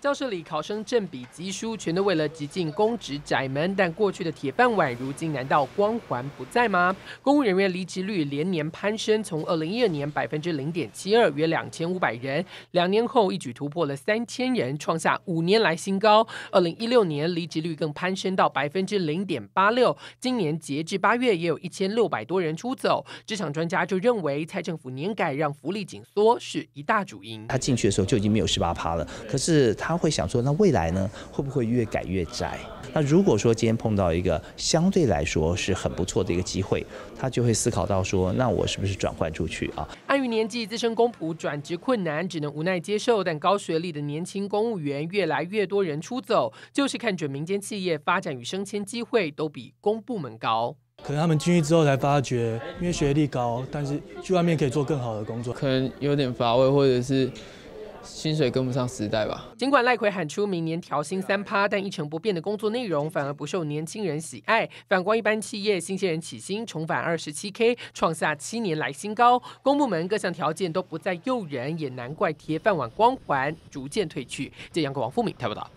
教室里考生振笔疾书，全都为了挤进公职窄门。但过去的铁饭碗，如今难道光环不在吗？公务人员离职率连年攀升，从二零一二年百分之零点七二，约两千五百人，两年后一举突破了三千人，创下五年来新高。二零一六年离职率更攀升到百分之零点八六，今年截至八月也有一千六百多人出走。职场专家就认为，蔡政府年改让福利紧缩是一大主因。他进去的时候就已经没有十八趴了，可是他。他会想说，那未来呢，会不会越改越窄？那如果说今天碰到一个相对来说是很不错的一个机会，他就会思考到说，那我是不是转换出去啊？碍于年纪、自身公仆转职困难，只能无奈接受。但高学历的年轻公务员，越来越多人出走，就是看准民间企业发展与升迁机会都比公部门高。可能他们进去之后才发觉，因为学历高，但是去外面可以做更好的工作。可能有点乏味，或者是。薪水跟不上时代吧。尽管赖奎喊出明年调薪三趴，但一成不变的工作内容反而不受年轻人喜爱。反观一般企业，新鲜人起薪重返二十七 K，创下七年来新高。公部门各项条件都不再诱人，也难怪铁饭碗光环逐渐褪去。这杨国王富敏台不到。